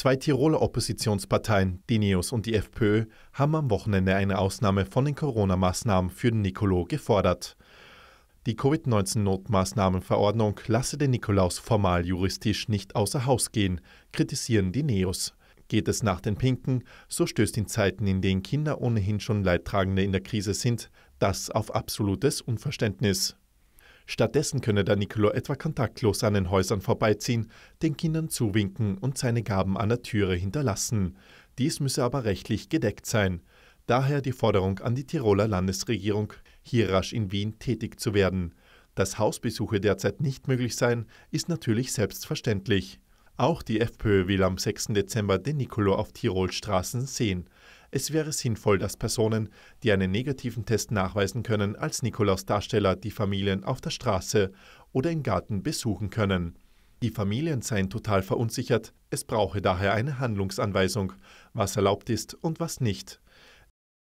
Zwei Tiroler Oppositionsparteien, die NEOS und die FPÖ, haben am Wochenende eine Ausnahme von den Corona-Maßnahmen für den Nicolo gefordert. Die Covid-19-Notmaßnahmenverordnung lasse den Nikolaus formal juristisch nicht außer Haus gehen, kritisieren die NEOS. Geht es nach den Pinken, so stößt in Zeiten, in denen Kinder ohnehin schon Leidtragende in der Krise sind, das auf absolutes Unverständnis. Stattdessen könne Danicolo etwa kontaktlos an den Häusern vorbeiziehen, den Kindern zuwinken und seine Gaben an der Türe hinterlassen. Dies müsse aber rechtlich gedeckt sein. Daher die Forderung an die Tiroler Landesregierung, hier rasch in Wien tätig zu werden. Dass Hausbesuche derzeit nicht möglich seien, ist natürlich selbstverständlich. Auch die FPÖ will am 6. Dezember den Nicolo auf Tirolstraßen sehen. Es wäre sinnvoll, dass Personen, die einen negativen Test nachweisen können, als Nikolausdarsteller die Familien auf der Straße oder im Garten besuchen können. Die Familien seien total verunsichert, es brauche daher eine Handlungsanweisung, was erlaubt ist und was nicht.